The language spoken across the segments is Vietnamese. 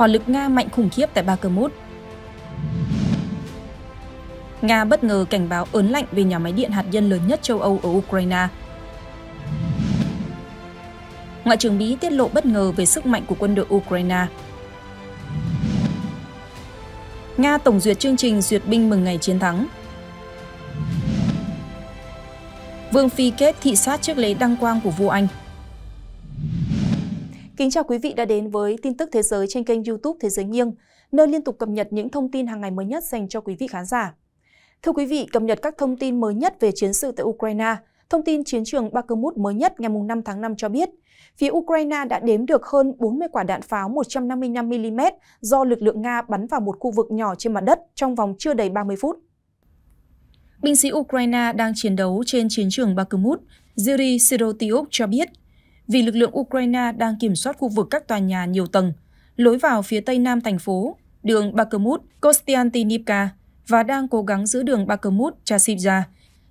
hỏa lực Nga mạnh khủng khiếp tại Bakhmut. Nga bất ngờ cảnh báo ớn lạnh về nhà máy điện hạt nhân lớn nhất châu Âu ở Ukraine. Ngoại trưởng Mỹ tiết lộ bất ngờ về sức mạnh của quân đội Ukraine. Nga tổng duyệt chương trình duyệt binh mừng ngày chiến thắng. Vương Phi kết thị sát trước lễ đăng quang của vua Anh Kính chào quý vị đã đến với tin tức thế giới trên kênh youtube Thế giới nghiêng, nơi liên tục cập nhật những thông tin hàng ngày mới nhất dành cho quý vị khán giả. Thưa quý vị, cập nhật các thông tin mới nhất về chiến sự tại Ukraine, thông tin chiến trường Bakhmut mới nhất ngày 5 tháng 5 cho biết, phía Ukraine đã đếm được hơn 40 quả đạn pháo 155mm do lực lượng Nga bắn vào một khu vực nhỏ trên mặt đất trong vòng chưa đầy 30 phút. Binh sĩ Ukraine đang chiến đấu trên chiến trường Bakhmut, Yuri Sirotiuk cho biết vì lực lượng Ukraine đang kiểm soát khu vực các tòa nhà nhiều tầng, lối vào phía tây nam thành phố, đường Bakhmut, Kostiantynivka và đang cố gắng giữ đường Bakhmut, Chasiv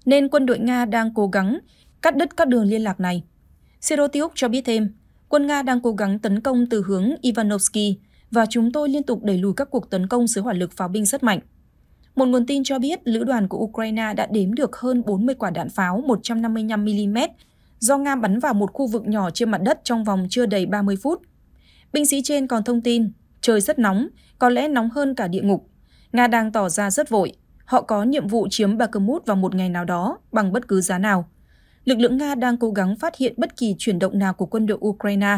nên quân đội Nga đang cố gắng cắt đứt các đường liên lạc này. Serotiuk cho biết thêm, quân Nga đang cố gắng tấn công từ hướng Ivanovsky và chúng tôi liên tục đẩy lùi các cuộc tấn công dưới hỏa lực pháo binh rất mạnh. Một nguồn tin cho biết lữ đoàn của Ukraine đã đếm được hơn 40 quả đạn pháo 155mm do Nga bắn vào một khu vực nhỏ trên mặt đất trong vòng chưa đầy 30 phút. Binh sĩ trên còn thông tin, trời rất nóng, có lẽ nóng hơn cả địa ngục. Nga đang tỏ ra rất vội, họ có nhiệm vụ chiếm Bakhmut vào một ngày nào đó bằng bất cứ giá nào. Lực lượng Nga đang cố gắng phát hiện bất kỳ chuyển động nào của quân đội Ukraine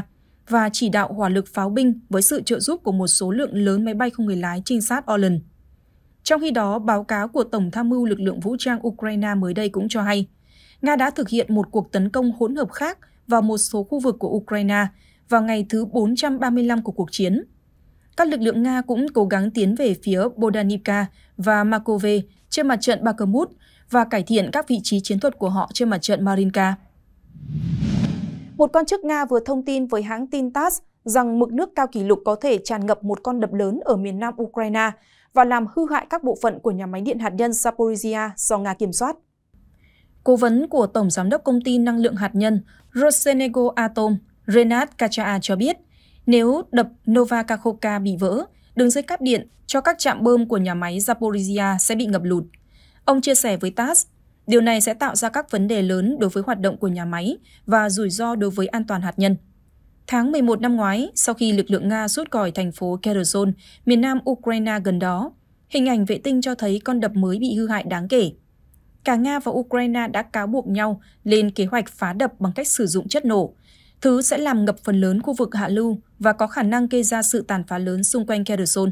và chỉ đạo hỏa lực pháo binh với sự trợ giúp của một số lượng lớn máy bay không người lái trinh sát Orlan. Trong khi đó, báo cáo của Tổng tham mưu lực lượng vũ trang Ukraine mới đây cũng cho hay, Nga đã thực hiện một cuộc tấn công hỗn hợp khác vào một số khu vực của Ukraine vào ngày thứ 435 của cuộc chiến. Các lực lượng Nga cũng cố gắng tiến về phía Bodanivka và Makove trên mặt trận Bakhmut và cải thiện các vị trí chiến thuật của họ trên mặt trận Marinka. Một quan chức Nga vừa thông tin với hãng tin TASS rằng mực nước cao kỷ lục có thể tràn ngập một con đập lớn ở miền nam Ukraine và làm hư hại các bộ phận của nhà máy điện hạt nhân Zaporizhia do Nga kiểm soát. Cố vấn của Tổng Giám đốc Công ty Năng lượng Hạt nhân Rosenego Atom Renat Kacha cho biết, nếu đập Novakakhovka bị vỡ, đường dây cáp điện cho các trạm bơm của nhà máy Zaporizhia sẽ bị ngập lụt. Ông chia sẻ với TASS, điều này sẽ tạo ra các vấn đề lớn đối với hoạt động của nhà máy và rủi ro đối với an toàn hạt nhân. Tháng 11 năm ngoái, sau khi lực lượng Nga rút khỏi thành phố Kherson, miền nam Ukraine gần đó, hình ảnh vệ tinh cho thấy con đập mới bị hư hại đáng kể cả Nga và Ukraine đã cáo buộc nhau lên kế hoạch phá đập bằng cách sử dụng chất nổ, thứ sẽ làm ngập phần lớn khu vực hạ lưu và có khả năng gây ra sự tàn phá lớn xung quanh Kherson.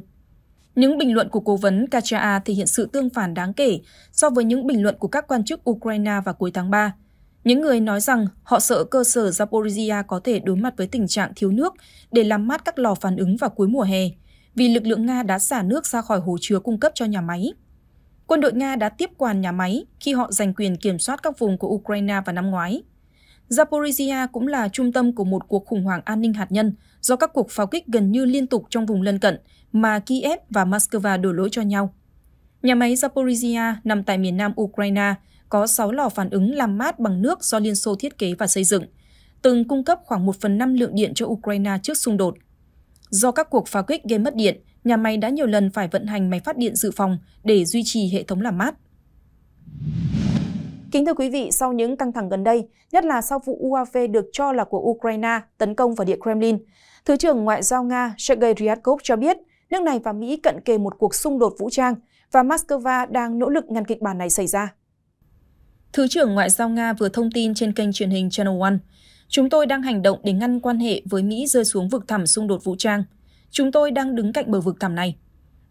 Những bình luận của cố vấn Kachaa thể hiện sự tương phản đáng kể so với những bình luận của các quan chức Ukraine vào cuối tháng 3. Những người nói rằng họ sợ cơ sở Zaporizhia có thể đối mặt với tình trạng thiếu nước để làm mát các lò phản ứng vào cuối mùa hè, vì lực lượng Nga đã xả nước ra khỏi hồ chứa cung cấp cho nhà máy quân đội Nga đã tiếp quản nhà máy khi họ giành quyền kiểm soát các vùng của Ukraine vào năm ngoái. Zaporizhia cũng là trung tâm của một cuộc khủng hoảng an ninh hạt nhân do các cuộc pháo kích gần như liên tục trong vùng lân cận mà Kiev và Moscow đổ lỗi cho nhau. Nhà máy Zaporizhia nằm tại miền nam Ukraine, có 6 lò phản ứng làm mát bằng nước do Liên Xô thiết kế và xây dựng, từng cung cấp khoảng 1 phần 5 lượng điện cho Ukraine trước xung đột. Do các cuộc pháo kích gây mất điện, nhà máy đã nhiều lần phải vận hành máy phát điện dự phòng để duy trì hệ thống làm mát. Kính thưa quý vị, sau những căng thẳng gần đây, nhất là sau vụ UAV được cho là của Ukraine tấn công vào điện Kremlin, Thứ trưởng Ngoại giao Nga Sergei Ryabkov cho biết nước này và Mỹ cận kề một cuộc xung đột vũ trang và Moscow đang nỗ lực ngăn kịch bản này xảy ra. Thứ trưởng Ngoại giao Nga vừa thông tin trên kênh truyền hình Channel One, chúng tôi đang hành động để ngăn quan hệ với Mỹ rơi xuống vực thẳm xung đột vũ trang – Chúng tôi đang đứng cạnh bờ vực thảm này.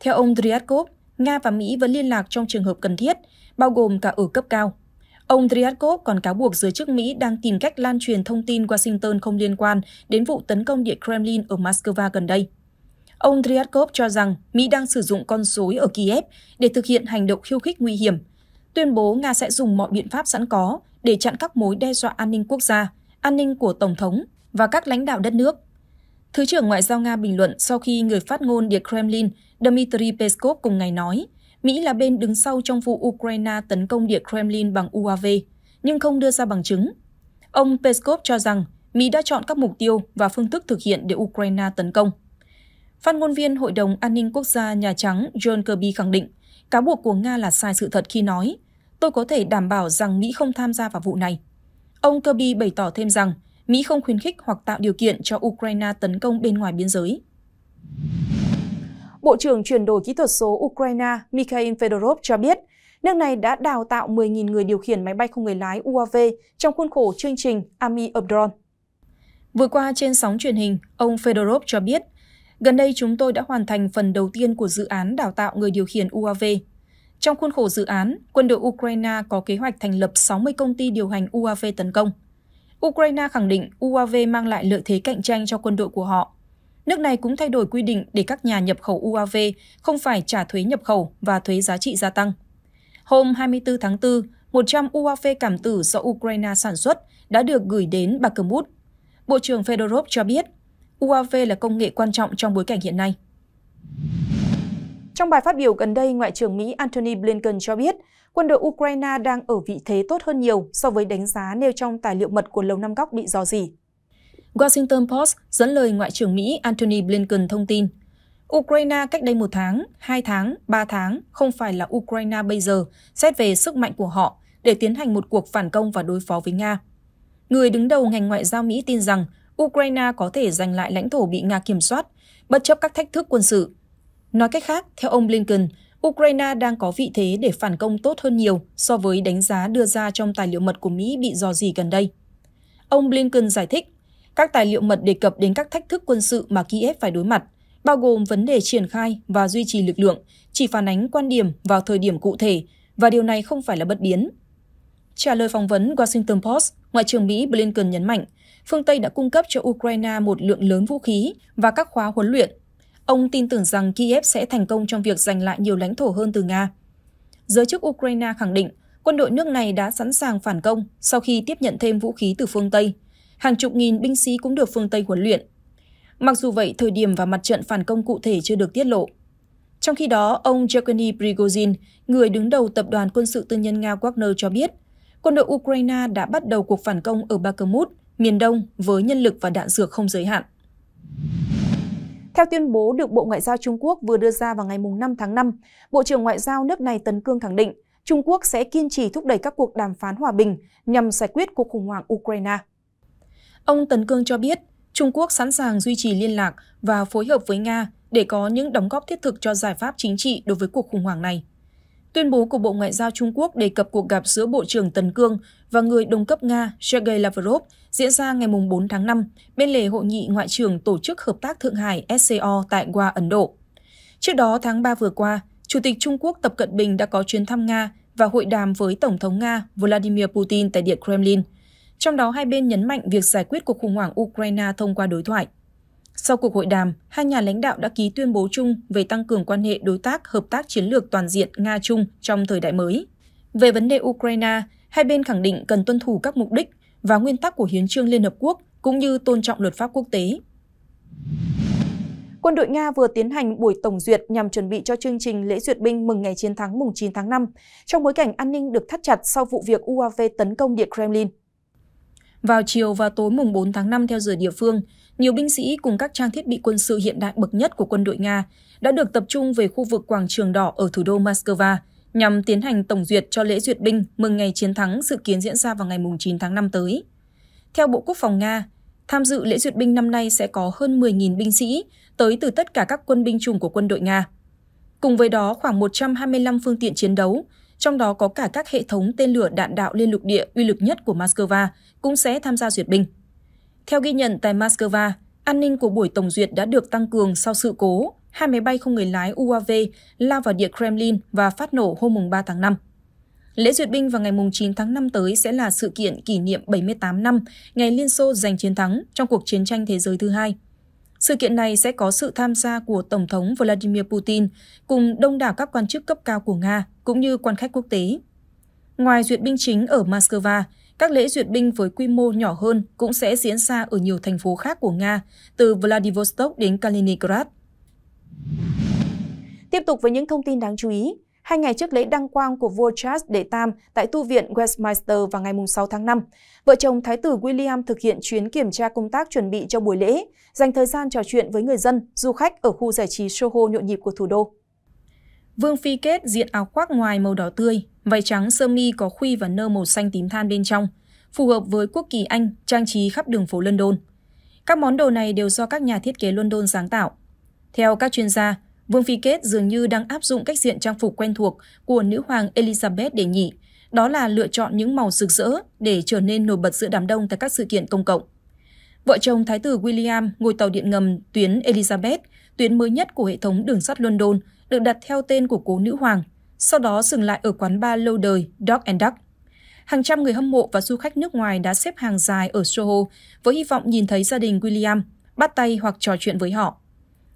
Theo ông Dryadkov, Nga và Mỹ vẫn liên lạc trong trường hợp cần thiết, bao gồm cả ở cấp cao. Ông Dryadkov còn cáo buộc giới chức Mỹ đang tìm cách lan truyền thông tin Washington không liên quan đến vụ tấn công Điện Kremlin ở Moscow gần đây. Ông Dryadkov cho rằng Mỹ đang sử dụng con rối ở Kiev để thực hiện hành động khiêu khích nguy hiểm, tuyên bố Nga sẽ dùng mọi biện pháp sẵn có để chặn các mối đe dọa an ninh quốc gia, an ninh của Tổng thống và các lãnh đạo đất nước. Thứ trưởng Ngoại giao Nga bình luận sau khi người phát ngôn Điện Kremlin Dmitry Peskov cùng ngày nói Mỹ là bên đứng sau trong vụ Ukraine tấn công Điện Kremlin bằng UAV, nhưng không đưa ra bằng chứng. Ông Peskov cho rằng Mỹ đã chọn các mục tiêu và phương thức thực hiện để Ukraine tấn công. Phát ngôn viên Hội đồng An ninh Quốc gia Nhà Trắng John Kirby khẳng định, cáo buộc của Nga là sai sự thật khi nói, tôi có thể đảm bảo rằng Mỹ không tham gia vào vụ này. Ông Kirby bày tỏ thêm rằng, Mỹ không khuyến khích hoặc tạo điều kiện cho Ukraine tấn công bên ngoài biên giới. Bộ trưởng chuyển đổi kỹ thuật số Ukraine Mikhail Fedorov cho biết, nước này đã đào tạo 10.000 người điều khiển máy bay không người lái UAV trong khuôn khổ chương trình Army of Drone. Vừa qua trên sóng truyền hình, ông Fedorov cho biết, gần đây chúng tôi đã hoàn thành phần đầu tiên của dự án đào tạo người điều khiển UAV. Trong khuôn khổ dự án, quân đội Ukraine có kế hoạch thành lập 60 công ty điều hành UAV tấn công – Ukraine khẳng định UAV mang lại lợi thế cạnh tranh cho quân đội của họ. Nước này cũng thay đổi quy định để các nhà nhập khẩu UAV không phải trả thuế nhập khẩu và thuế giá trị gia tăng. Hôm 24 tháng 4, 100 UAV cảm tử do Ukraine sản xuất đã được gửi đến Bakhmut. Bộ trưởng Fedorov cho biết, UAV là công nghệ quan trọng trong bối cảnh hiện nay. Trong bài phát biểu gần đây, Ngoại trưởng Mỹ Antony Blinken cho biết quân đội Ukraine đang ở vị thế tốt hơn nhiều so với đánh giá nêu trong tài liệu mật của Lầu Năm Góc bị dò dỉ. Washington Post dẫn lời Ngoại trưởng Mỹ Antony Blinken thông tin, Ukraine cách đây một tháng, hai tháng, ba tháng không phải là Ukraine bây giờ, xét về sức mạnh của họ để tiến hành một cuộc phản công và đối phó với Nga. Người đứng đầu ngành ngoại giao Mỹ tin rằng Ukraine có thể giành lại lãnh thổ bị Nga kiểm soát, bất chấp các thách thức quân sự. Nói cách khác, theo ông Blinken, Ukraine đang có vị thế để phản công tốt hơn nhiều so với đánh giá đưa ra trong tài liệu mật của Mỹ bị dò dỉ gần đây. Ông Blinken giải thích, các tài liệu mật đề cập đến các thách thức quân sự mà Kiev phải đối mặt, bao gồm vấn đề triển khai và duy trì lực lượng, chỉ phản ánh quan điểm vào thời điểm cụ thể và điều này không phải là bất biến. Trả lời phỏng vấn Washington Post, Ngoại trưởng Mỹ Blinken nhấn mạnh, phương Tây đã cung cấp cho Ukraine một lượng lớn vũ khí và các khóa huấn luyện Ông tin tưởng rằng Kiev sẽ thành công trong việc giành lại nhiều lãnh thổ hơn từ Nga. Giới chức Ukraine khẳng định quân đội nước này đã sẵn sàng phản công sau khi tiếp nhận thêm vũ khí từ phương Tây. Hàng chục nghìn binh sĩ cũng được phương Tây huấn luyện. Mặc dù vậy, thời điểm và mặt trận phản công cụ thể chưa được tiết lộ. Trong khi đó, ông Yevgeny Prigozhin, người đứng đầu tập đoàn quân sự tư nhân Nga Wagner cho biết, quân đội Ukraine đã bắt đầu cuộc phản công ở Bakhmut, miền đông với nhân lực và đạn dược không giới hạn. Theo tuyên bố được Bộ Ngoại giao Trung Quốc vừa đưa ra vào ngày 5 tháng 5, Bộ trưởng Ngoại giao nước này Tấn Cương khẳng định Trung Quốc sẽ kiên trì thúc đẩy các cuộc đàm phán hòa bình nhằm giải quyết cuộc khủng hoảng Ukraine. Ông Tấn Cương cho biết, Trung Quốc sẵn sàng duy trì liên lạc và phối hợp với Nga để có những đóng góp thiết thực cho giải pháp chính trị đối với cuộc khủng hoảng này. Tuyên bố của Bộ Ngoại giao Trung Quốc đề cập cuộc gặp giữa Bộ trưởng Tần Cương và người đồng cấp Nga Sergei Lavrov diễn ra ngày 4 tháng 5 bên lề hội nghị Ngoại trưởng Tổ chức Hợp tác Thượng Hải SCO tại Goa, Ấn Độ. Trước đó, tháng 3 vừa qua, Chủ tịch Trung Quốc Tập Cận Bình đã có chuyến thăm Nga và hội đàm với Tổng thống Nga Vladimir Putin tại Điện Kremlin. Trong đó, hai bên nhấn mạnh việc giải quyết cuộc khủng hoảng Ukraine thông qua đối thoại. Sau cuộc hội đàm, hai nhà lãnh đạo đã ký tuyên bố chung về tăng cường quan hệ đối tác hợp tác chiến lược toàn diện Nga-Trung trong thời đại mới. Về vấn đề Ukraine, hai bên khẳng định cần tuân thủ các mục đích và nguyên tắc của Hiến trương Liên Hợp Quốc cũng như tôn trọng luật pháp quốc tế. Quân đội Nga vừa tiến hành buổi tổng duyệt nhằm chuẩn bị cho chương trình lễ duyệt binh mừng ngày chiến thắng mùng 9 tháng 5, trong bối cảnh an ninh được thắt chặt sau vụ việc UAV tấn công Điện Kremlin. Vào chiều và tối mùng 4 tháng 5 theo giờ địa phương, nhiều binh sĩ cùng các trang thiết bị quân sự hiện đại bậc nhất của quân đội Nga đã được tập trung về khu vực quảng trường đỏ ở thủ đô Moscow nhằm tiến hành tổng duyệt cho lễ duyệt binh mừng ngày chiến thắng dự kiến diễn ra vào ngày 9 tháng 5 tới. Theo Bộ Quốc phòng Nga, tham dự lễ duyệt binh năm nay sẽ có hơn 10.000 binh sĩ tới từ tất cả các quân binh chủng của quân đội Nga. Cùng với đó, khoảng 125 phương tiện chiến đấu trong đó có cả các hệ thống tên lửa đạn đạo liên lục địa uy lực nhất của Moscow, cũng sẽ tham gia duyệt binh. Theo ghi nhận tại Moscow, an ninh của buổi tổng duyệt đã được tăng cường sau sự cố hai máy bay không người lái UAV lao vào địa Kremlin và phát nổ hôm 3 tháng 5. Lễ duyệt binh vào ngày 9 tháng 5 tới sẽ là sự kiện kỷ niệm 78 năm ngày Liên Xô giành chiến thắng trong cuộc chiến tranh thế giới thứ hai. Sự kiện này sẽ có sự tham gia của Tổng thống Vladimir Putin cùng đông đảo các quan chức cấp cao của Nga cũng như quan khách quốc tế. Ngoài duyệt binh chính ở Moscow, các lễ duyệt binh với quy mô nhỏ hơn cũng sẽ diễn ra ở nhiều thành phố khác của Nga, từ Vladivostok đến Kaliningrad. Tiếp tục với những thông tin đáng chú ý, hai ngày trước lễ đăng quang của vua Charles đệ Tam tại tu viện Westminster vào ngày 6 tháng 5. Vợ chồng Thái tử William thực hiện chuyến kiểm tra công tác chuẩn bị cho buổi lễ, dành thời gian trò chuyện với người dân, du khách ở khu giải trí Soho nhộn nhịp của thủ đô. Vương Phi Kết diện áo khoác ngoài màu đỏ tươi, váy trắng sơ mi có khuy và nơ màu xanh tím than bên trong, phù hợp với quốc kỳ Anh trang trí khắp đường phố London. Các món đồ này đều do các nhà thiết kế London sáng tạo. Theo các chuyên gia, Vương phi kết dường như đang áp dụng cách diện trang phục quen thuộc của nữ hoàng Elizabeth đệ nhị, đó là lựa chọn những màu rực rỡ để trở nên nổi bật giữa đám đông tại các sự kiện công cộng. Vợ chồng Thái tử William ngồi tàu điện ngầm tuyến Elizabeth, tuyến mới nhất của hệ thống đường sắt London, được đặt theo tên của cố nữ hoàng, sau đó dừng lại ở quán bar lâu đời Dog and Duck. Hàng trăm người hâm mộ và du khách nước ngoài đã xếp hàng dài ở Soho với hy vọng nhìn thấy gia đình William, bắt tay hoặc trò chuyện với họ.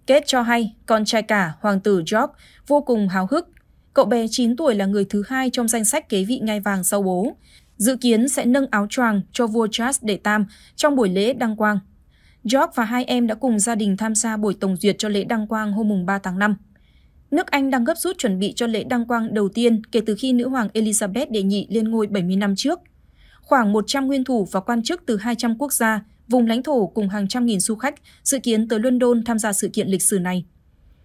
Kết cho hay, con trai cả, hoàng tử George, vô cùng háo hức. Cậu bé 9 tuổi là người thứ hai trong danh sách kế vị ngai vàng sau bố. Dự kiến sẽ nâng áo choàng cho vua Charles đệ tam trong buổi lễ đăng quang. George và hai em đã cùng gia đình tham gia buổi tổng duyệt cho lễ đăng quang hôm 3 tháng 5. Nước Anh đang gấp rút chuẩn bị cho lễ đăng quang đầu tiên kể từ khi nữ hoàng Elizabeth đệ nhị lên ngôi 70 năm trước. Khoảng 100 nguyên thủ và quan chức từ 200 quốc gia vùng lãnh thổ cùng hàng trăm nghìn du khách dự kiến tới London tham gia sự kiện lịch sử này.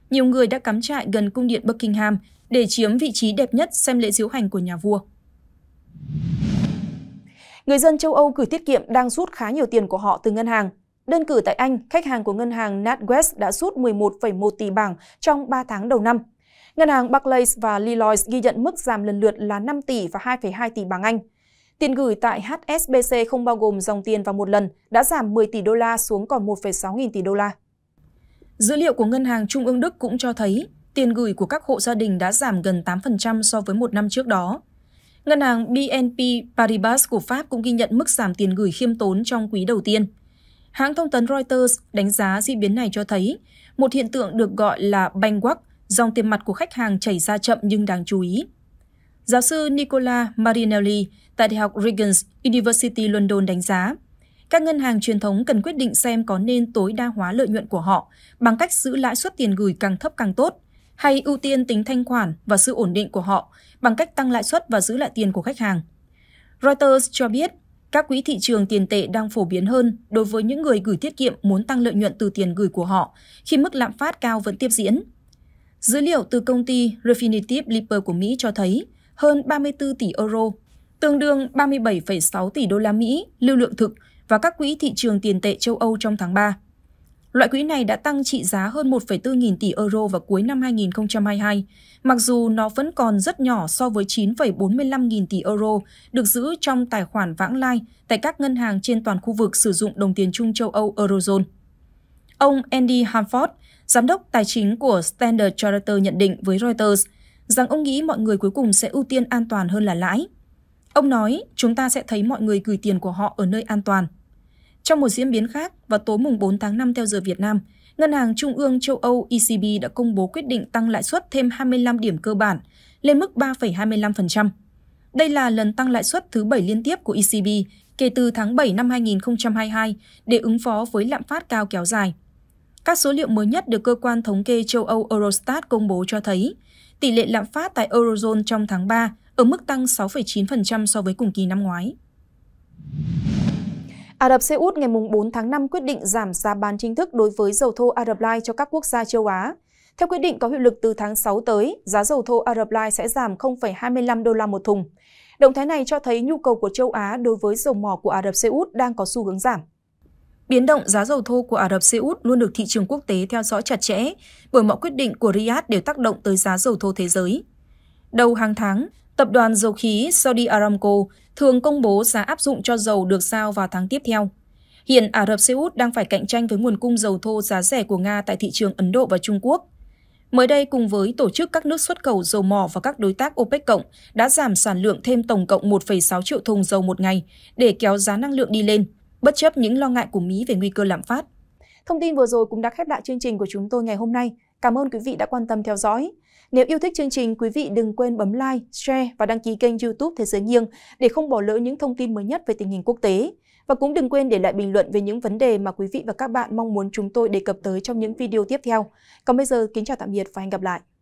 Nhiều người đã cắm trại gần cung điện Buckingham để chiếm vị trí đẹp nhất xem lễ diễu hành của nhà vua. Người dân châu Âu gửi tiết kiệm đang rút khá nhiều tiền của họ từ ngân hàng. Đơn cử tại Anh, khách hàng của ngân hàng NatWest đã rút 11,1 tỷ bảng trong 3 tháng đầu năm. Ngân hàng Barclays và Lloyds ghi nhận mức giảm lần lượt là 5 tỷ và 2,2 tỷ bảng Anh. Tiền gửi tại HSBC không bao gồm dòng tiền vào một lần đã giảm 10 tỷ đô la xuống còn 1,6 nghìn tỷ đô la. Dữ liệu của Ngân hàng Trung ương Đức cũng cho thấy tiền gửi của các hộ gia đình đã giảm gần 8% so với một năm trước đó. Ngân hàng BNP Paribas của Pháp cũng ghi nhận mức giảm tiền gửi khiêm tốn trong quý đầu tiên. Hãng thông tấn Reuters đánh giá diễn biến này cho thấy một hiện tượng được gọi là banh quắc, dòng tiền mặt của khách hàng chảy ra chậm nhưng đáng chú ý. Giáo sư Nicola Marinelli tại Đại học Regent's University London đánh giá, các ngân hàng truyền thống cần quyết định xem có nên tối đa hóa lợi nhuận của họ bằng cách giữ lãi suất tiền gửi càng thấp càng tốt, hay ưu tiên tính thanh khoản và sự ổn định của họ bằng cách tăng lãi suất và giữ lại tiền của khách hàng. Reuters cho biết, các quỹ thị trường tiền tệ đang phổ biến hơn đối với những người gửi tiết kiệm muốn tăng lợi nhuận từ tiền gửi của họ khi mức lạm phát cao vẫn tiếp diễn. Dữ liệu từ công ty Refinitiv Lipper của Mỹ cho thấy hơn 34 tỷ euro, tương đương 37,6 tỷ đô la Mỹ lưu lượng thực và các quỹ thị trường tiền tệ châu Âu trong tháng 3. Loại quỹ này đã tăng trị giá hơn 1,4 nghìn tỷ euro vào cuối năm 2022, mặc dù nó vẫn còn rất nhỏ so với 9,45 nghìn tỷ euro được giữ trong tài khoản vãng lai tại các ngân hàng trên toàn khu vực sử dụng đồng tiền chung châu Âu Eurozone. Ông Andy Hanford, giám đốc tài chính của Standard Charter nhận định với Reuters – rằng ông nghĩ mọi người cuối cùng sẽ ưu tiên an toàn hơn là lãi. Ông nói, chúng ta sẽ thấy mọi người gửi tiền của họ ở nơi an toàn. Trong một diễn biến khác, vào tối mùng 4 tháng 5 theo giờ Việt Nam, Ngân hàng Trung ương châu Âu ECB đã công bố quyết định tăng lãi suất thêm 25 điểm cơ bản lên mức 3,25%. Đây là lần tăng lãi suất thứ 7 liên tiếp của ECB kể từ tháng 7 năm 2022 để ứng phó với lạm phát cao kéo dài. Các số liệu mới nhất được cơ quan thống kê châu Âu Eurostat công bố cho thấy, tỷ lệ lạm phát tại Eurozone trong tháng 3 ở mức tăng 6,9% so với cùng kỳ năm ngoái. Ả Rập Xê Út ngày 4 tháng 5 quyết định giảm giá bán chính thức đối với dầu thô Ả Rập Lai cho các quốc gia châu Á. Theo quyết định có hiệu lực từ tháng 6 tới, giá dầu thô Ả Rập Lai sẽ giảm 0,25 đô la một thùng. Động thái này cho thấy nhu cầu của châu Á đối với dầu mỏ của Ả Rập Xê Út đang có xu hướng giảm. Biến động giá dầu thô của Ả Rập Xê Út luôn được thị trường quốc tế theo dõi chặt chẽ bởi mọi quyết định của Riyadh đều tác động tới giá dầu thô thế giới. Đầu hàng tháng, tập đoàn dầu khí Saudi Aramco thường công bố giá áp dụng cho dầu được giao vào tháng tiếp theo. Hiện Ả Rập Xê Út đang phải cạnh tranh với nguồn cung dầu thô giá rẻ của Nga tại thị trường Ấn Độ và Trung Quốc. Mới đây, cùng với tổ chức các nước xuất khẩu dầu mỏ và các đối tác OPEC cộng đã giảm sản lượng thêm tổng cộng 1,6 triệu thùng dầu một ngày để kéo giá năng lượng đi lên – bất chấp những lo ngại của Mỹ về nguy cơ lạm phát. Thông tin vừa rồi cũng đã khép lại chương trình của chúng tôi ngày hôm nay. Cảm ơn quý vị đã quan tâm theo dõi. Nếu yêu thích chương trình, quý vị đừng quên bấm like, share và đăng ký kênh youtube Thế giới nghiêng để không bỏ lỡ những thông tin mới nhất về tình hình quốc tế. Và cũng đừng quên để lại bình luận về những vấn đề mà quý vị và các bạn mong muốn chúng tôi đề cập tới trong những video tiếp theo. Còn bây giờ, kính chào tạm biệt và hẹn gặp lại.